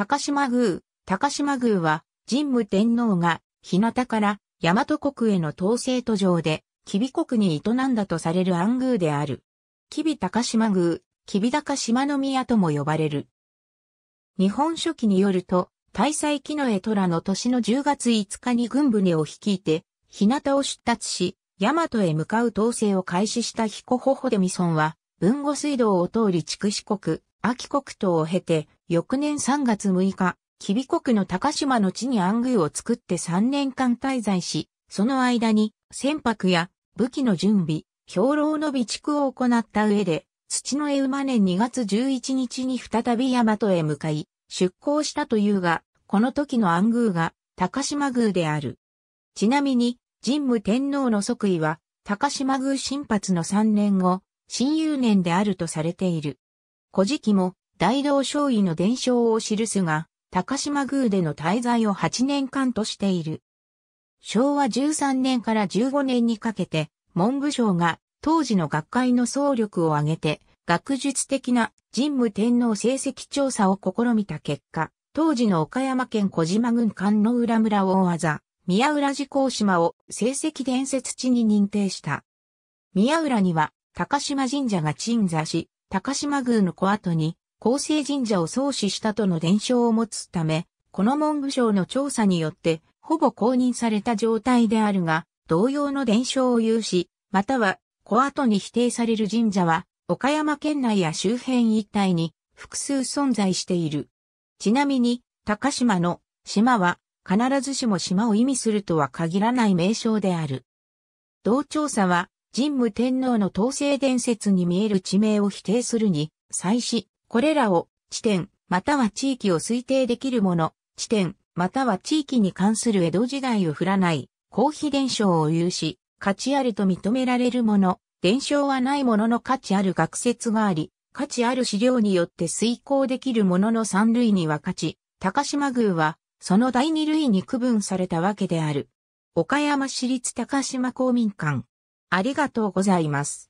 高島宮、高島宮は、神武天皇が、日向から大和国への統制途上で、吉備国に営んだとされる暗宮である。吉備高島宮、吉備高島宮とも呼ばれる。日本書紀によると、大祭木の絵虎の年の10月5日に軍船を率いて、日向を出立し、大和へ向かう統制を開始した彦穂穂デミソンは、豊後水道を通り筑紫国、秋国島を経て、翌年3月6日、吉備国の高島の地に暗宮を作って3年間滞在し、その間に船舶や武器の準備、兵糧の備蓄を行った上で、土の絵馬年2月11日に再び大和へ向かい、出港したというが、この時の暗宮が高島宮である。ちなみに、神武天皇の即位は、高島宮新発の3年後、新有年であるとされている。古事記も、大道少尉の伝承を記すが、高島宮での滞在を8年間としている。昭和13年から15年にかけて、文部省が当時の学会の総力を挙げて、学術的な神武天皇成績調査を試みた結果、当時の岡山県小島郡観の浦村大技、宮浦寺高島を成績伝説地に認定した。宮浦には高島神社が鎮座し、高島宮の小跡に厚生神社を創始したとの伝承を持つため、この文部省の調査によって、ほぼ公認された状態であるが、同様の伝承を有し、または、小跡に否定される神社は、岡山県内や周辺一帯に複数存在している。ちなみに、高島の島は必ずしも島を意味するとは限らない名称である。同調査は、神武天皇の統制伝説に見える地名を否定するに、際し、これらを地点、または地域を推定できるもの、地点、または地域に関する江戸時代を振らない、公費伝承を有し、価値あると認められるもの、伝承はないものの価値ある学説があり、価値ある資料によって遂行できるものの三類には価値、高島宮は、その第二類に区分されたわけである。岡山市立高島公民館。ありがとうございます。